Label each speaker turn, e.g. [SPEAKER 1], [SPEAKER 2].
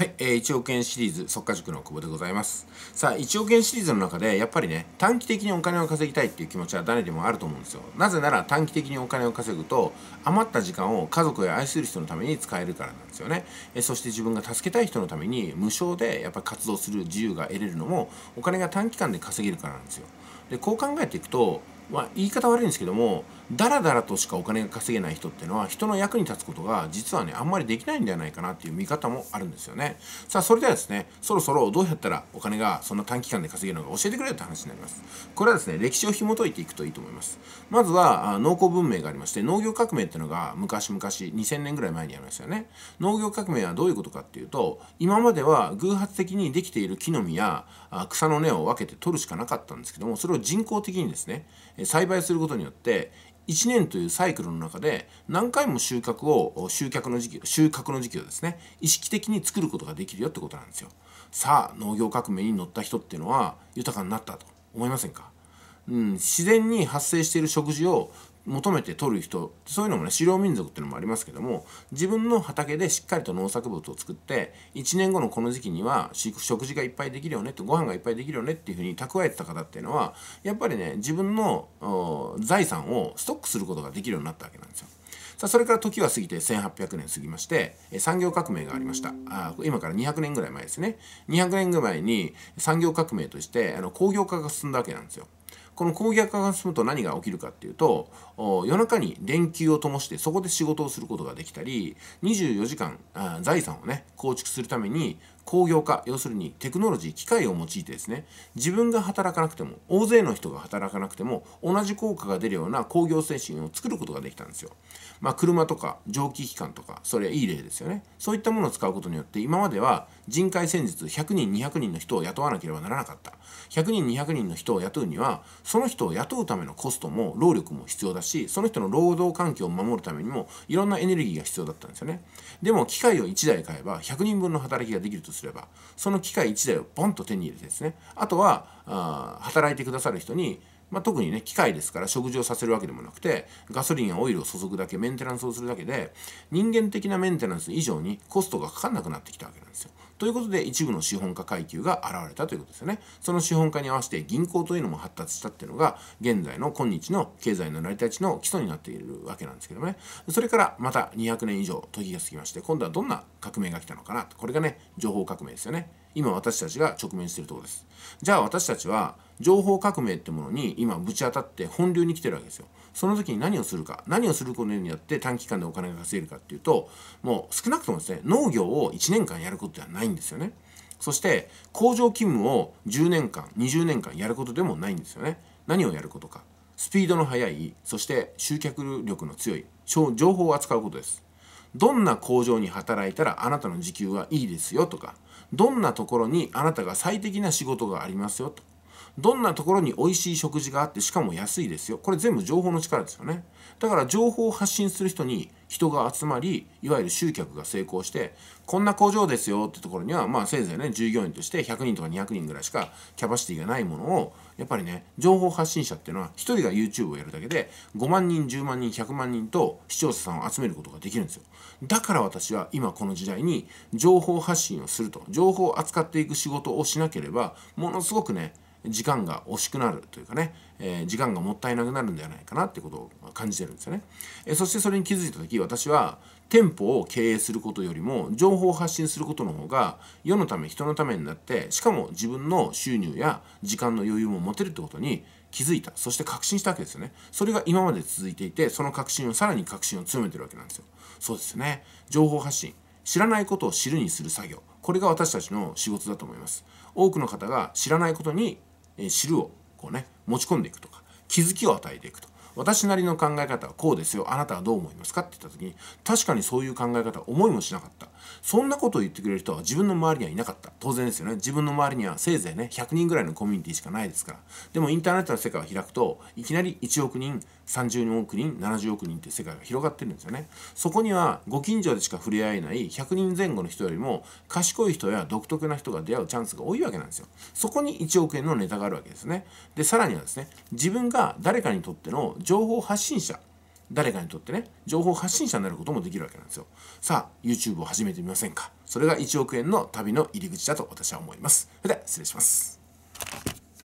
[SPEAKER 1] はい、えー、1億円シリーズ、速稼塾の久保でございます。さあ、1億円シリーズの中で、やっぱりね、短期的にお金を稼ぎたいっていう気持ちは誰でもあると思うんですよ。なぜなら短期的にお金を稼ぐと、余った時間を家族や愛する人のために使えるからなんですよね。えそして自分が助けたい人のために、無償でやっぱ活動する自由が得れるのも、お金が短期間で稼げるからなんですよ。で、こう考えていくと、まあ、言い方悪いんですけどもダラダラとしかお金が稼げない人っていうのは人の役に立つことが実はねあんまりできないんではないかなっていう見方もあるんですよねさあそれではですねそろそろどうやったらお金がそんな短期間で稼げるのか教えてくれよって話になりますこれはですね歴史を紐解いていくといいと思いますまずは農耕文明がありまして農業革命っていうのが昔々2000年ぐらい前にありましたよね農業革命はどういうことかっていうと今までは偶発的にできている木の実や草の根を分けて取るしかなかったんですけどもそれを人工的にですね栽培することによって1年というサイクルの中で何回も収穫を収穫の時期収穫の時期をですね意識的に作ることができるよってことなんですよさあ農業革命に乗った人っていうのは豊かになったと思いませんか、うん、自然に発生している食事を求めて取る人そういうのもね狩猟民族っていうのもありますけども自分の畑でしっかりと農作物を作って1年後のこの時期には食事がいっぱいできるよねってご飯がいっぱいできるよねっていうふうに蓄えてた方っていうのはやっぱりね自分の財産をストックすることができるようになったわけなんですよ。さあそれから時は過ぎて1800年過ぎまして産業革命がありましたあ今から200年ぐらい前ですね200年ぐらいに産業革命としてあの工業化が進んだわけなんですよ。この抗逆化が進むと何が起きるかっていうと夜中に電球を灯してそこで仕事をすることができたり24時間財産をね構築するために工業化要するにテクノロジー機械を用いてですね自分が働かなくても大勢の人が働かなくても同じ効果が出るような工業精神を作ることができたんですよ。まあ、車とか蒸気機関とかそれはいい例ですよね。そういったものを使うことによって今までは人海戦術100人200人の人を雇わなければならなかった100人200人の人を雇うにはその人を雇うためのコストも労力も必要だしその人の労働環境を守るためにもいろんなエネルギーが必要だったんですよね。でも機械を1台買えば100人分の働きができるとすればその機械1台をボンと手に入れてですねあとはあ働いてくださる人にまあ、特にね機械ですから食事をさせるわけでもなくてガソリンやオイルを注ぐだけメンテナンスをするだけで人間的なメンテナンス以上にコストがかかんなくなってきたわけなんですよということで一部の資本家階級が現れたということですよね。その資本家に合わせて銀行というのも発達したっていうのが現在の今日の経済の成り立ちの基礎になっているわけなんですけどもね。それからまた200年以上時が過ぎまして今度はどんな革命が来たのかなこれがね情報革命ですよね。今私たちが直面しているところです。じゃあ私たちは情報革命ってものに今ぶち当たって本流に来てるわけですよ。その時に何をするか何をすることによって短期間でお金が稼げるかっていうともう少なくともですね農業を1年間やることではないんですよね。そして工場勤務を10年間20年間やることでもないんですよね。何をやることかスピードの速いそして集客力の強い情報を扱うことです。どんな工場に働いたらあなたの時給はいいですよとかどんなところにあなたが最適な仕事がありますよとどんなところに美味しい食事があってしかも安いですよこれ全部情報の力ですよねだから情報を発信する人に人が集まりいわゆる集客が成功してこんな工場ですよってところにはまあせいぜいね従業員として100人とか200人ぐらいしかキャパシティがないものをやっぱりね情報発信者っていうのは1人が YouTube をやるだけで5万人10万人100万人と視聴者さんを集めることができるんですよだから私は今この時代に情報発信をすると情報を扱っていく仕事をしなければものすごくね時間が惜しくなるというかね、えー、時間がもったいなくなるんではないかなってことを感じてるんですよね。えー、そしてそれに気づいた時私は店舗を経営することよりも情報を発信することの方が世のため人のためになってしかも自分の収入や時間の余裕も持てるってことに気づいたそして確信したわけですよねそれが今まで続いていてその確信をさらに確信を強めてるわけなんですよそうですね情報発信知らないことを知るにする作業これが私たちの仕事だと思います多くの方が知らないことに汁をこうね持ち込んでいくとか気づきを与えていくと私なりの考え方はこうですよあなたはどう思いますかって言った時に確かにそういう考え方思いもしなかったそんなことを言ってくれる人は自分の周りにはいなかった当然ですよね自分の周りにはせいぜいね100人ぐらいのコミュニティしかないですからでもインターネットの世界を開くといきなり1億人30億人70億人って世界が広がってるんですよねそこにはご近所でしか触れ合えない100人前後の人よりも賢い人や独特な人が出会うチャンスが多いわけなんですよそこに1億円のネタがあるわけですねでさらにはですね自分が誰かにとっての情報発信者誰かにとってね情報発信者になることもできるわけなんですよさあ YouTube を始めてみませんかそれが1億円の旅の入り口だと私は思いますそれでは失礼します